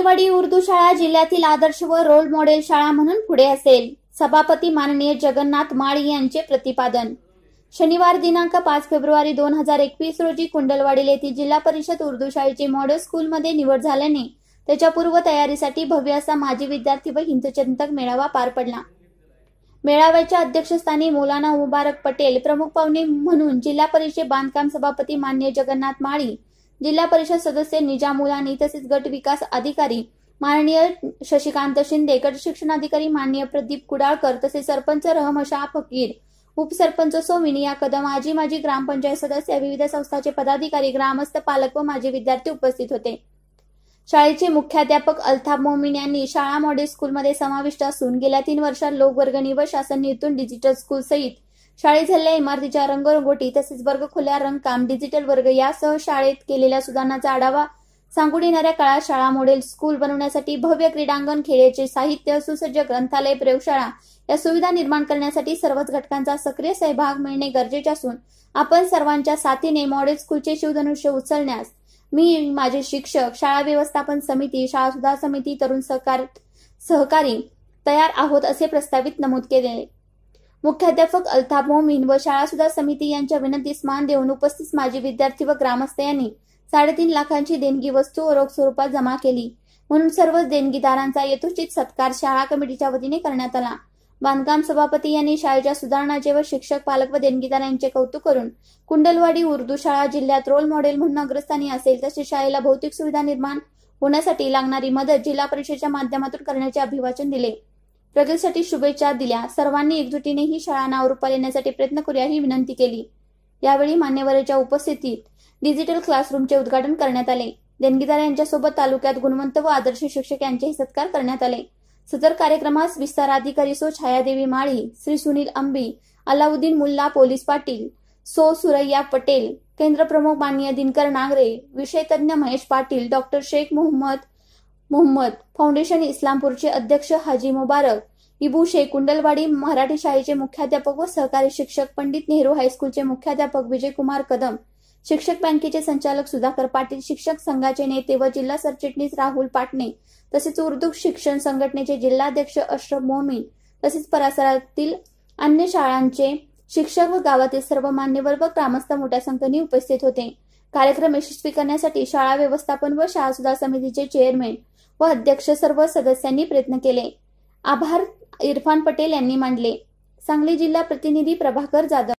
उर्दू शाळा जिल्ह्यातील आदर्श व रोल मॉडेल शाळा म्हणून पुढे असेल सभापती माननीय जगन्नाथ माळी यांचे प्रतिपादन शनिवार दिनांक पाच फेब्रुवारी दोन हजार एकवीस रोजी कुंडलवाडी येथील जिल्हा परिषद उर्दू शाळेची मॉडेल स्कूलमध्ये निवड झाल्याने त्याच्या पूर्वतयारीसाठी भव्य असा माजी विद्यार्थी व हिंदचिंतक मेळावा पार पडला मेळाव्याच्या अध्यक्षस्थानी मौलाना मुबारक पटेल प्रमुख पाहुणे म्हणून जिल्हा परिषद बांधकाम सभापती मान्य जगन्नाथ माळी जिल्हा परिषद सदस्य निजा मुलानी तसेच गट विकास अधिकारी माननीय शशिकांत शिंदे गट शिक्षणाधिकारी माननीय प्रदीप कुडाळकर तसेच सरपंच रहमशा फकीर उपसरपंच सोमिनी या कदम माजी माजी ग्रामपंचायत सदस्य विविध संस्थाचे पदाधिकारी ग्रामस्थ पालक व माजी विद्यार्थी उपस्थित होते शाळेचे मुख्याध्यापक अल्ताफ मोमिन यांनी शाळा मॉडेल स्कूलमध्ये समाविष्ट असून गेल्या तीन वर्षात लोकवर्गणी व शासन निर्तून डिजिटल स्कूल सहित शाळेत झालेल्या इमारतीच्या रंगरंगोटी तसेच वर्गखोल्या रंगकाम डिजिटल वर्ग यासह शाळेत केलेल्या सुधारणाचा आढावा सांगून येणाऱ्या काळात शाळा मॉडेल स्कूल बनवण्यासाठी भव्य क्रीडांगण खेळाचे साहित्य सुसज्ज ग्रंथालय प्रयोगशाळा या सुविधा निर्माण करण्यासाठी सर्वच घटकांचा सक्रिय सहभाग मिळणे गरजेचे असून आपण सर्वांच्या साथीने मॉडेल स्कूलचे शिवधनुष्य उचलण्यास मी माझे शिक्षक शाळा व्यवस्थापन समिती शाळा सुधार समिती तरुण सहकार सहकारी तयार आहोत असे प्रस्तावित नमूद केले मुख्याध्यापक अल्ताफ मोमीन व शाळा सुधार समिती यांच्या विनंतीस मान देऊन उपस्थित माजी विद्यार्थी व ग्रामस्थ यांनी साडेतीन लाखांची देणगी वस्तू व रोख स्वरूपात जमा केली म्हणून सर्व देणगीदारांचा यथोचित सत्कार शाळा कमिटीच्या वतीने करण्यात आला बांधकाम सभापती यांनी शाळेच्या सुधारणाचे व शिक्षक पालक व देणगीदार यांचे कौतुक करून कुंडलवाडी उर्दू शाळा जिल्ह्यात रोल मॉडेल म्हणून अग्रस्थानी असेल तसेच शाळेला भौतिक सुविधा निर्माण होण्यासाठी लागणारी मदत जिल्हा परिषदेच्या माध्यमातून करण्याचे अभिवाचन दिले प्रगतीसाठी शुभेच्छा दिल्या सर्वांनी एकजुटीने ही शाळा नावरूपाला देण्यासाठी प्रयत्न करूया ही विनंती केली यावेळी मान्यवरांच्या उपस्थितीत डिजिटल क्लासरूमचे उद्घाटन करण्यात आले देणगीदार यांच्यासोबत तालुक्यात गुणवंत व आदर्श शिक्षक यांचेही सत्कार करण्यात आले सदर कार्यक्रमास विस्तार अधिकारी सो छायादेवी माळी श्री सुनील अंबी अलाउद्दीन मुल्ला पोलीस पाटील सो सुरैया पटेल केंद्र प्रमुख माननीय दिनकर नागरे विषय तज्ज्ञ महेश पाटील डॉक्टर शेख मोहम्मद मोहम्मद फाउंडेशन इस्लामपूरचे अध्यक्ष हाजी मुबारक इबू शेख कुंडलवाडी मराठी शाळेचे मुख्याध्यापक व सहकारी शिक्षक पंडित नेहरू हायस्कूलचे मुख्याध्यापक विजय कुमार कदम शिक्षक बँकेचे संचालक सुधाकर पाटील शिक्षक संघाचे नेते व जिल्हा सरचिटणीस राहुल पाटणे तसेच उर्दू शिक्षण संघटनेचे जिल्हाध्यक्ष अश्रफ मोमीन तसेच परिसरातील अन्य शाळांचे शिक्षक व गावातील सर्व मान्यवर व ग्रामस्थ मोठ्या संख्येने उपस्थित होते कार्यक्रम यशस्वी करण्यासाठी शाळा व्यवस्थापन व शाळा सुधार समितीचे चेअरमन व अध्यक्ष सर्व सदस्यांनी प्रयत्न केले आभार इरफान पटेल यांनी मांडले सांगली जिल्हा प्रतिनिधी प्रभाकर जाधव